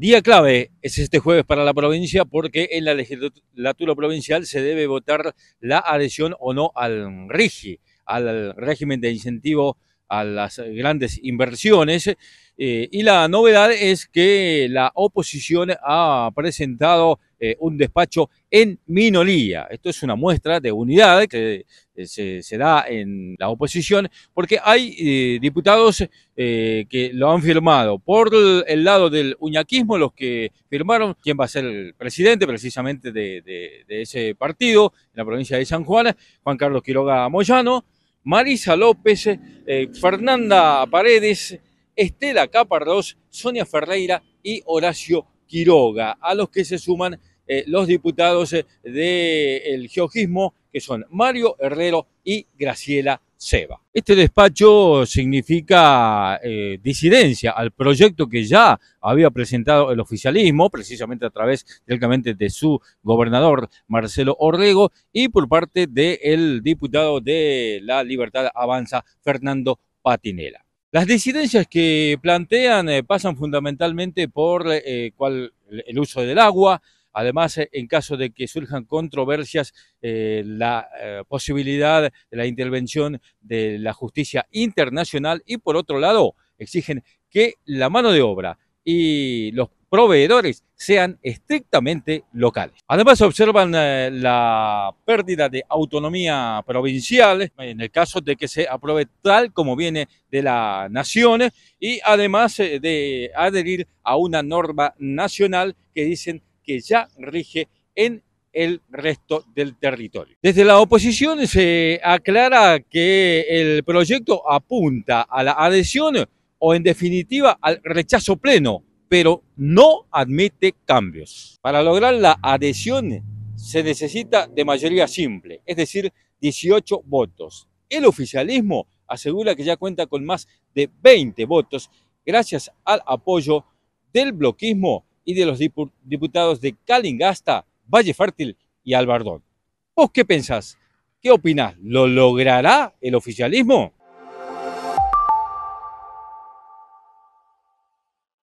Día clave es este jueves para la provincia porque en la legislatura provincial se debe votar la adhesión o no al RIGI, al régimen de incentivo a las grandes inversiones. Eh, y la novedad es que la oposición ha presentado eh, un despacho en minoría. Esto es una muestra de unidad que eh, se, da en la oposición, porque hay eh, diputados que lo han firmado. Por el, lado del uñaquismo, los que firmaron quién va a ser el presidente precisamente de, ese partido en la provincia de San Juan, Juan Carlos Quiroga Moyano, Marisa López, Fernanda Paredes, Estela Caparrós, Sonia Ferreira y Horacio Quiroga, a los que se suman eh, los diputados eh, del geogismo, que son Mario Herrero y Graciela Seba. Este despacho significa eh, disidencia al proyecto que ya había presentado el oficialismo, precisamente a través directamente de su gobernador Marcelo Orrego y por parte del diputado de la Libertad Avanza, Fernando Patinela. Las disidencias que plantean eh, pasan fundamentalmente por eh, el uso del agua, además eh, en caso de que surjan controversias, la posibilidad de la intervención de la justicia internacional y por otro lado exigen que la mano de obra y los proveedores sean estrictamente locales. Además observan eh, la pérdida de autonomía provincial en el caso de que se apruebe tal como viene de las naciones y además eh, de adherir a una norma nacional que dicen que ya rige en el resto del territorio. Desde la oposición se aclara que el proyecto apunta a la adhesión o en definitiva al rechazo pleno, pero no admite cambios. Para lograr la adhesión se necesita de mayoría simple, es decir, 18 votos. El oficialismo asegura que ya cuenta con más de 20 votos gracias al apoyo del bloquismo y de los diputados de Calingasta, Valle Fértil y Albardón. ¿Vos qué pensás? ¿Qué opinás? ¿Lo logrará el oficialismo?